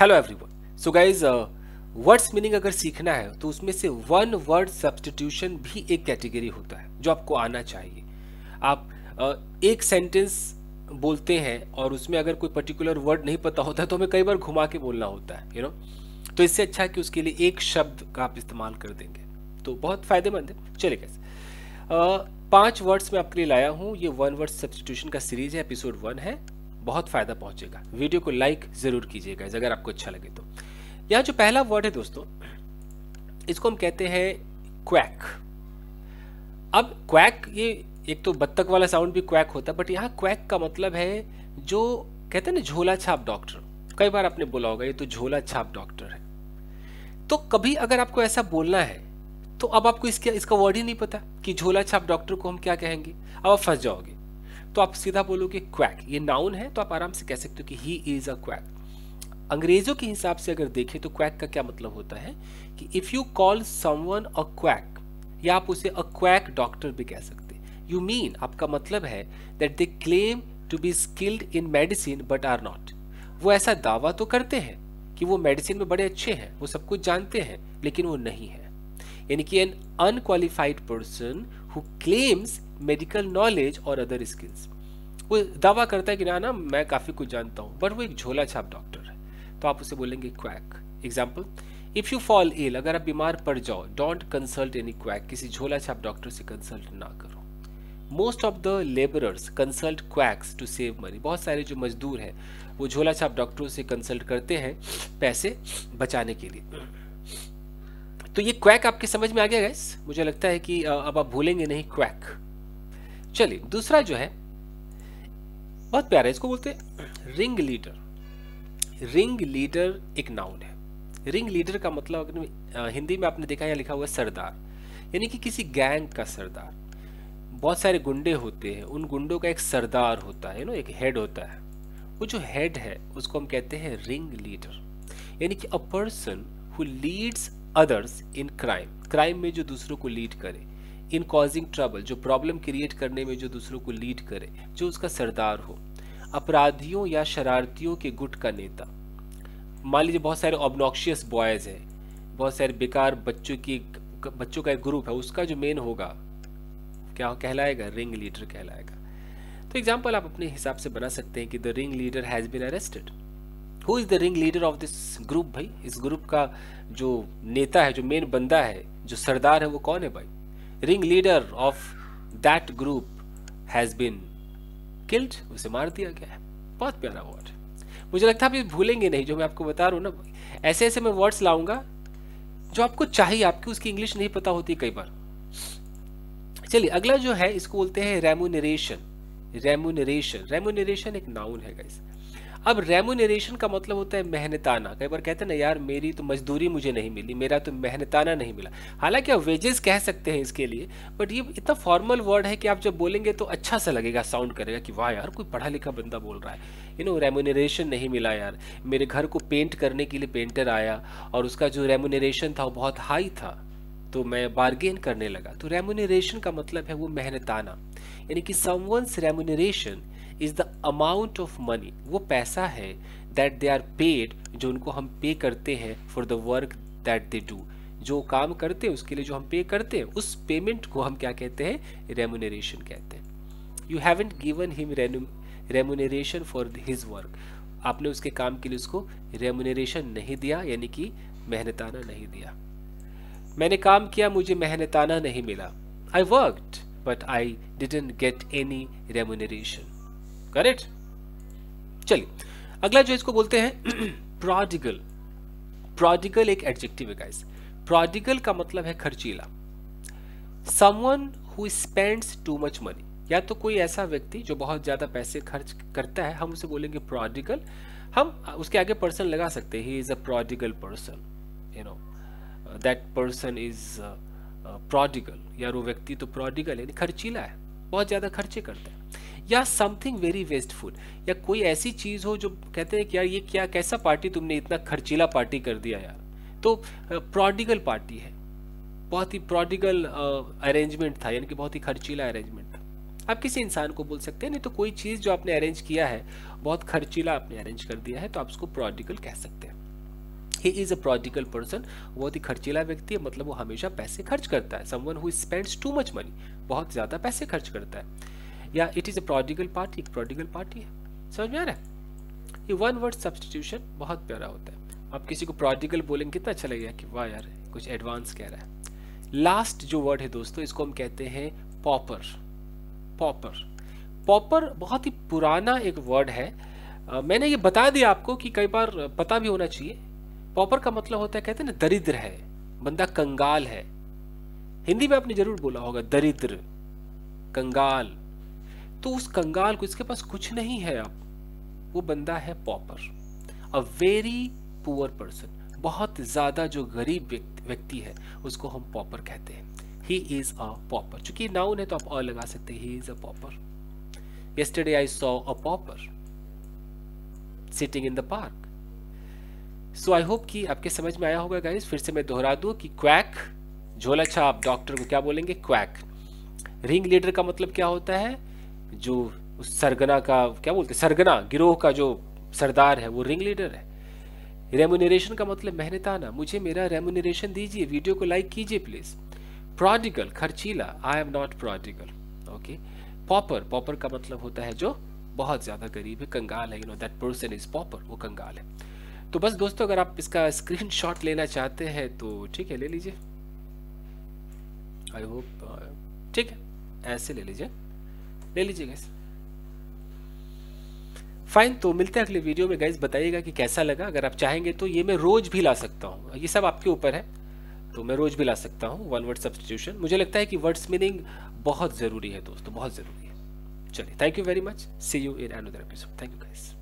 Hello everyone so guys words meaning अगर सीखना है तो उसमें से वन वर्ड सब्सटीट्यूशन भी एक कैटेगरी होता है जो आपको आना चाहिए आप uh, एक सेंटेंस बोलते हैं और उसमें अगर कोई पर्टिकुलर वर्ड नहीं पता होता तो हमें कई बार घुमा के बोलना होता है यू you नो know? तो इससे अच्छा है कि उसके लिए एक शब्द का आप इस्तेमाल कर देंगे तो बहुत फायदेमंद है चले कैसे पांच वर्ड्स में आपके लिए लाया हूँ ये वन वर्ड सब्सटीट्यूशन का सीरीज है एपिसोड वन है बहुत फ़ायदा पहुंचेगा वीडियो को लाइक ज़रूर कीजिएगा अगर आपको अच्छा लगे तो यहाँ जो पहला वर्ड है दोस्तों इसको हम कहते हैं क्वैक अब क्वैक ये एक तो बत्तक वाला साउंड भी क्वैक होता है बट यहाँ क्वैक का मतलब है जो कहते हैं ना झोला छाप डॉक्टर कई बार आपने बोला होगा ये तो झोला छाप डॉक्टर है तो कभी अगर आपको ऐसा बोलना है तो अब आपको इसके इसका वर्ड ही नहीं पता कि झोला छाप डॉक्टर को हम क्या कहेंगे अब आप फंस जाओगे तो आप सीधा बोलोगे क्वैक ये नाउन है तो आप आराम से कह सकते हो कि ही इज अ क्वैक अंग्रेजों के हिसाब से अगर देखें तो क्वैक का क्या मतलब होता है कि if you call someone a quack या आप उसे अ क्वैक डॉक्टर भी कह सकते यू मीन आपका मतलब है that they claim to be skilled in medicine but are not वो ऐसा दावा तो करते हैं कि वो मेडिसिन में बड़े अच्छे हैं वो सब कुछ जानते हैं लेकिन वो नहीं है यानी कि an unqualified person who claims medical knowledge और अदर स्किल्स वो दावा करता है कि ना ना मैं काफ़ी कुछ जानता हूँ बट वो एक झोला छाप डॉक्टर है तो आप उसे बोलेंगे quack example if you fall ill अगर आप बीमार पड़ जाओ डोंट कंसल्ट एनी क्वैक किसी झोला छाप डॉक्टर से कंसल्ट ना करो most of the labourers consult quacks to save money बहुत सारे जो मजदूर हैं वो झोला छाप डॉक्टरों से कंसल्ट करते हैं पैसे बचाने के लिए तो ये क्वैक आपके समझ में आ गया गैस मुझे लगता है कि अब आप भूलेंगे नहीं क्वैक चलिए दूसरा जो है बहुत प्यारा है इसको बोलते हैं रिंग लीडर रिंग लीडर एक नाउन है रिंग लीडर का मतलब अगर हिंदी में आपने देखा यहाँ लिखा हुआ है सरदार यानी कि किसी गैंग का सरदार बहुत सारे गुंडे होते हैं उन गुंडों का एक सरदार होता है नो एक हेड होता है वो जो हेड है उसको हम कहते हैं रिंग लीडर यानी कि a person who leads others in crime crime में जो दूसरों को लीड करे इन कॉजिंग ट्रबल जो प्रॉब्लम क्रिएट करने में जो दूसरों को लीड करे जो उसका सरदार हो अपराधियों या शरारतियों के गुट का नेता मान लीजिए बहुत सारे ऑबनॉक्शियस बॉयज़ हैं बहुत सारे बेकार बच्चों की बच्चों का एक ग्रुप है उसका जो मेन होगा क्या कहलाएगा रिंग लीडर कहलाएगा तो एग्जाम्पल आप अपने हिसाब से बना सकते हैं कि the ringleader has been arrested who is the ringleader of this group भाई इस ग्रुप का जो नेता है जो मेन बंदा है जो सरदार है वो कौन है भाई ringleader of that group has been killed उसे मार दिया गया है बहुत प्यारा वर्ड मुझे लगता है आप ये भूलेंगे नहीं जो मैं आपको बता रहा हूँ ना भाई ऐसे ऐसे मैं वर्ड्स लाऊंगा जो आपको चाहिए आपकी उसकी इंग्लिश नहीं पता होती कई बार चलिए अगला जो है इसको बोलते हैं रेमोनरेशन रेमोनरेशन रेमोनरेशन एक नाउन है गाइस अब रेमोनरेशन का मतलब होता है मेहनताना कई बार कहते हैं ना यार मेरी तो मजदूरी मुझे नहीं मिली मेरा तो मेहनताना नहीं मिला हालांकि आप वेजेस कह सकते हैं इसके लिए बट ये इतना फॉर्मल वर्ड है कि आप जब बोलेंगे तो अच्छा सा लगेगा साउंड करेगा कि वाह यार कोई पढ़ा लिखा बंदा बोल रहा है यू नो रेमोनरेशन नहीं मिला यार मेरे घर को पेंट करने के लिए पेंटर आया और उसका जो रेमोनरेशन था वो बहुत हाई था तो मैं बार्गेन करने लगा तो रेमोनरेशन का मतलब है वो मेहनताना यानी कि someone's remuneration is the amount of money वो पैसा है दैट दे आर पेड जो उनको हम पे करते हैं for the work that they do जो काम करते हैं उसके लिए जो हम पे करते हैं उस पेमेंट को हम क्या कहते हैं रेमुनरेशन कहते हैं you haven't given him remuneration for his work आपने उसके काम के लिए उसको रेमुनरेशन नहीं दिया यानी कि मेहनताना नहीं दिया मैंने काम किया मुझे मेहनताना नहीं मिला I worked but I didn't get any remuneration correct चलिए अगला जो इसको बोलते हैं प्रॉडिगल प्रॉडिगल एक एडजेक्टिव है गाइस प्रॉडिगल का मतलब है खर्चीला someone who spends too much money या तो कोई ऐसा व्यक्ति जो बहुत ज़्यादा पैसे खर्च करता है हम उसे बोलेंगे प्रॉडिगल हम उसके आगे पर्सन लगा सकते हैं he is a prodigal person you know that person is prodigal यार वो व्यक्ति तो प्रॉडिगल है खर्चीला है बहुत ज़्यादा खर्चे करता है या समथिंग वेरी वेस्टफुल या कोई ऐसी चीज़ हो जो कहते हैं कि यार ये क्या कैसा पार्टी तुमने इतना खर्चीला पार्टी कर दिया यार तो प्रोडिगल पार्टी है बहुत ही प्रोडिगल अरेंजमेंट था यानी कि बहुत ही खर्चीला अरेंजमेंट था आप किसी इंसान को बोल सकते हैं नहीं तो कोई चीज़ जो आपने अरेंज किया है बहुत खर्चीला आपने अरेंज कर दिया है तो आप उसको प्रॉडिगल कह सकते हैं he is a prodigal person बहुत ही खर्चीला व्यक्ति है मतलब वो हमेशा पैसे खर्च करता है someone who spends too much money बहुत ज़्यादा पैसे खर्च करता है या it is a prodigal party prodigal party है समझ में आ रहा है ये वन वर्ड सब्सटीट्यूशन बहुत प्यारा होता है आप किसी को प्रोडिगल बोलेंगे कितना अच्छा लगेगा कि वाह यार कुछ एडवांस कह रहा है लास्ट जो वर्ड है दोस्तों इसको हम कहते हैं पॉपर पॉपर पॉपर बहुत ही पुराना एक वर्ड है आ, मैंने ये बता दिया आपको कि कई बार पता भी होना चाहिए पॉपर का मतलब होता है कहते हैं ना दरिद्र है बंदा कंगाल है हिंदी में आपने जरूर बोला होगा दरिद्र कंगाल तो उस कंगाल को इसके पास कुछ नहीं है अब वो बंदा है pauper a very poor person बहुत ज़्यादा जो गरीब व्यक्ति है उसको हम पॉपर कहते हैं ही इज़ अ पॉपर चूंकि नाउन है तो आप और लगा सकते हैं he is a pauper yesterday I saw a pauper sitting in the park so I hope कि आपके समझ में आया होगा गाइस फिर से मैं दोहरा दूं कि क्वैक झोला छाप डॉक्टर को क्या बोलेंगे क्वैक रिंग लीडर का मतलब क्या होता है जो उस सरगना का क्या बोलते हैं सरगना गिरोह का जो सरदार है वो रिंग लीडर है रेमोनरेशन का मतलब मेहनताना मुझे मेरा रेमोनरेशन दीजिए वीडियो को लाइक कीजिए प्लीज प्रॉडिकल खर्चीला I am not prodigal okay pauper pauper का मतलब होता है जो बहुत ज़्यादा गरीब है कंगाल है you know that person is pauper वो कंगाल है तो बस दोस्तों अगर आप इसका स्क्रीन लेना चाहते हैं तो ठीक है ले लीजिए आई होप uh, ठीक है ऐसे ले लीजिए ले लीजिए गैस फाइन तो मिलते हैं अगले वीडियो में गैस बताइएगा कि कैसा लगा अगर आप चाहेंगे तो ये मैं रोज भी ला सकता हूँ ये सब आपके ऊपर है तो मैं रोज भी ला सकता हूँ वन वर्ड सब्सटीट्यूशन मुझे लगता है कि वर्ड्स मीनिंग बहुत ज़रूरी है दोस्तों बहुत ज़रूरी है चलिए thank you very much see you in another episode thank you gas